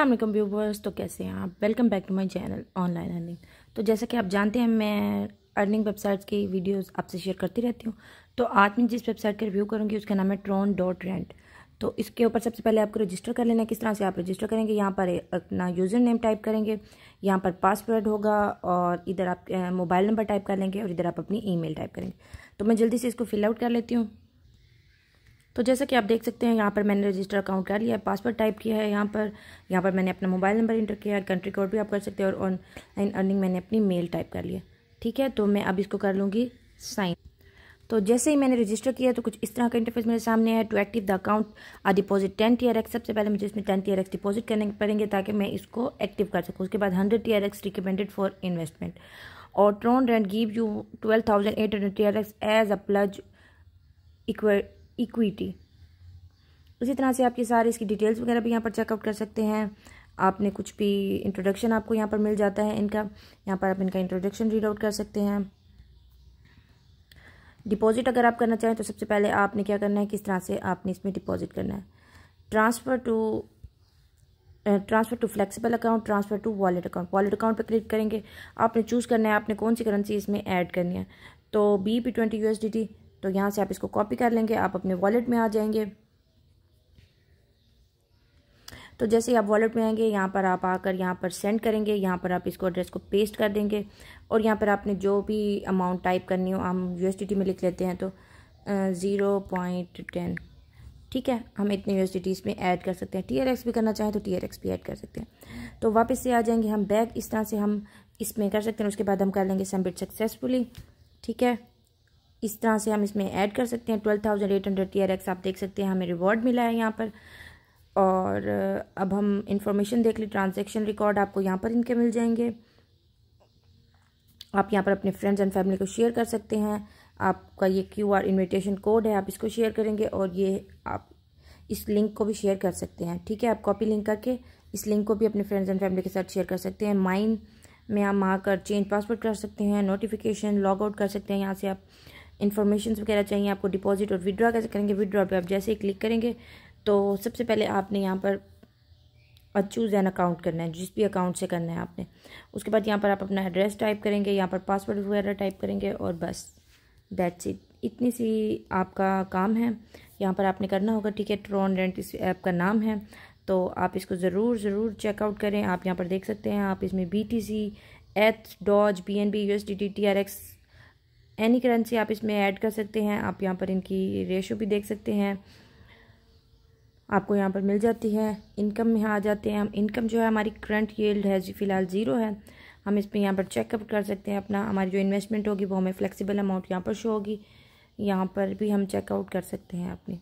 Aslam viewers तो कैसे हैं आप welcome back to my channel online earning तो जैसा कि आप जानते हैं मैं अर्निंग वेबसाइट्स की वीडियोस आपसे शेयर करती रहती हूँ तो आज मैं जिस वेबसाइट का रिव्यू करूँगी उसका नाम है ट्रॉन डॉट रेंट तो इसके ऊपर सबसे पहले आपको रजिस्टर कर लेना है किस तरह से आप रजिस्टर करेंगे यहाँ पर अपना यूज़र नेम टाइप करेंगे यहाँ पर पासवर्ड होगा और इधर आप मोबाइल नंबर टाइप कर लेंगे और इधर आप अपनी ई टाइप करेंगे तो मैं जल्दी से इसको फिल आउट कर लेती हूँ तो जैसा कि आप देख सकते हैं यहाँ पर मैंने रजिस्टर अकाउंट कर लिया है पासवर्ड टाइप किया है यहाँ पर यहाँ पर मैंने अपना मोबाइल नंबर इंटर किया कंट्री कोड भी आप कर सकते हैं और ऑनलाइन अर्निंग मैंने अपनी मेल टाइप कर लिया ठीक है तो मैं अब इसको कर लूँगी साइन तो जैसे ही मैंने रजिस्टर किया तो कुछ इस तरह का इंटरफेस मेरे सामने है to active the account a deposit ten T सबसे पहले मुझे इसमें टेन टी डिपॉजिट करने पड़ेंगे ताकि मैं इसको एक्टिव कर सकूँ उसके बाद hundred T recommended for investment और Tron rent give you twelve thousand eight hundred T as a pledge equal equity उसी तरह से आपके सारे इसकी डिटेल्स वगैरह भी यहाँ पर चेकआउट कर सकते हैं आपने कुछ भी इंट्रोडक्शन आपको यहाँ पर मिल जाता है इनका यहाँ पर आप इनका इंट्रोडक्शन रीड आउट कर सकते हैं डिपॉजिट अगर आप करना चाहें तो सबसे पहले आपने क्या करना है किस तरह से आपने इसमें डिपॉजिट करना है transfer to transfer to flexible account transfer to wallet account wallet account पर क्लिक करेंगे आपने चूज़ करना है आपने कौन सी करेंसी इसमें ऐड करनी है तो B P twenty U S D T तो यहाँ से आप इसको कॉपी कर लेंगे आप अपने वॉलेट में आ जाएंगे तो जैसे ही आप वॉलेट में आएंगे यहाँ पर आप आकर यहाँ पर सेंड करेंगे यहाँ पर आप इसको एड्रेस को पेस्ट कर देंगे और यहाँ पर आपने जो भी अमाउंट टाइप करनी हो हम यू में लिख लेते हैं तो ज़ीरो पॉइंट टेन ठीक है हम इतने यूनिवर्सिटी इसमें ऐड कर सकते हैं टी आर एक्स भी करना चाहें तो टी आर एक्स भी ऐड कर सकते हैं तो वापस से आ जाएंगे हम बैग इस तरह से हम इसमें कर सकते हैं उसके बाद हम कर लेंगे सबमिट सक्सेसफुली ठीक है इस तरह से हम इसमें ऐड कर सकते हैं twelve thousand eight hundred T R X आप देख सकते हैं हमें रिवॉर्ड मिला है यहाँ पर और अब हम इंफॉर्मेशन देख ली ट्रांजेक्शन रिकॉर्ड आपको यहाँ पर इनके मिल जाएंगे आप यहाँ पर अपने फ्रेंड्स एंड फैमिली को शेयर कर सकते हैं आपका ये क्यू आर इन्विटेशन कोड है आप इसको शेयर करेंगे और ये आप इस लिंक को भी शेयर कर सकते हैं ठीक है आप कॉपी लिंक करके इस लिंक को भी अपने फ्रेंड्स एंड फैमिली के साथ शेयर कर सकते हैं माइन में आप आकर कर चेंज पासवर्ड कर सकते हैं नोटिफिकेशन लॉग आउट कर सकते हैं यहाँ से आप इन्फॉर्मेशन वगैरह चाहिए आपको डिपॉजिट और विड्रॉ कैसे करेंगे विड्रॉ पे आप जैसे ही क्लिक करेंगे तो सबसे पहले आपने यहाँ पर चूज़ एन अकाउंट करना है जिस भी अकाउंट से करना है आपने उसके बाद यहाँ पर आप अपना एड्रेस टाइप करेंगे यहाँ पर पासवर्ड वगैरह टाइप करेंगे और बस दैट्स इट इतनी सी आपका काम है यहाँ पर आपने करना होगा ठीक है ट्रॉन रेंट इस ऐप का नाम है तो आप इसको ज़रूर ज़रूर चेकआउट करें आप यहाँ पर देख सकते हैं आप इसमें B T C eth doge B N B U S D T T R X any currency आप इसमें ऐड कर सकते हैं आप यहाँ पर इनकी रेशो भी देख सकते हैं आपको यहाँ पर मिल जाती है इनकम यहाँ आ जाते हैं हम इनकम जो है हमारी करंट येल्ड है जी फिलहाल ज़ीरो है हम इस पर यहाँ पर चेकअप कर सकते हैं अपना हमारी जो इन्वेस्टमेंट होगी वो हमें फ्लेक्सिबल अमाउंट यहाँ पर शो होगी यहाँ पर भी हम चेकआउट कर सकते हैं अपनी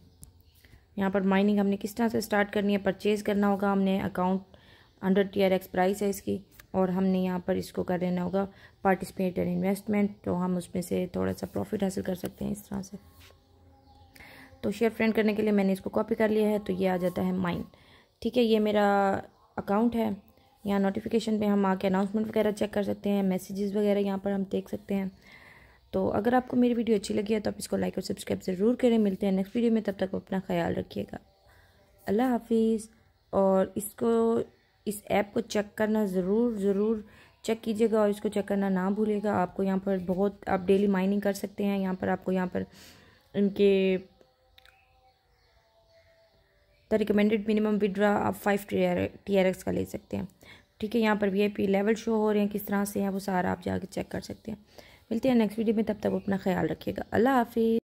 यहाँ पर माइनिंग हमने किस तरह से स्टार्ट करनी है परचेज़ करना होगा हमने account under T X price है इसकी और हमने यहाँ पर इसको कर लेना होगा पार्टिसिपेट एंड इन्वेस्टमेंट तो हम उसमें से थोड़ा सा प्रॉफिट हासिल कर सकते हैं इस तरह से तो शेयर फ्रेंड करने के लिए मैंने इसको कॉपी कर लिया है तो ये आ जाता है माइंड ठीक है ये मेरा अकाउंट है यहाँ नोटिफिकेशन पे हम आके अनाउंसमेंट वगैरह चेक कर सकते हैं मैसेजेस वगैरह यहाँ पर हम देख सकते हैं तो अगर आपको मेरी वीडियो अच्छी लगी है तो आप इसको लाइक और सब्सक्राइब ज़रूर करें मिलते हैं नेक्स्ट वीडियो में तब तक अपना ख्याल रखिएगा अल्लाह हाफिज़ और इसको इस ऐप को चेक करना ज़रूर ज़रूर चेक कीजिएगा और इसको चेक करना ना भूलेगा आपको यहाँ पर बहुत आप डेली माइनिंग कर सकते हैं यहाँ पर आपको यहाँ पर इनके द रिकमेंडेड मिनिमम विड्रा आप फाइव टी आर का ले सकते हैं ठीक है यहाँ पर V I P level show हो रहे हैं किस तरह से हैं वो सारा आप जाके चेक कर सकते हैं मिलते हैं नेक्स्ट वीडियो में तब तक अपना ख्याल रखिएगा अल्लाह हाफिज़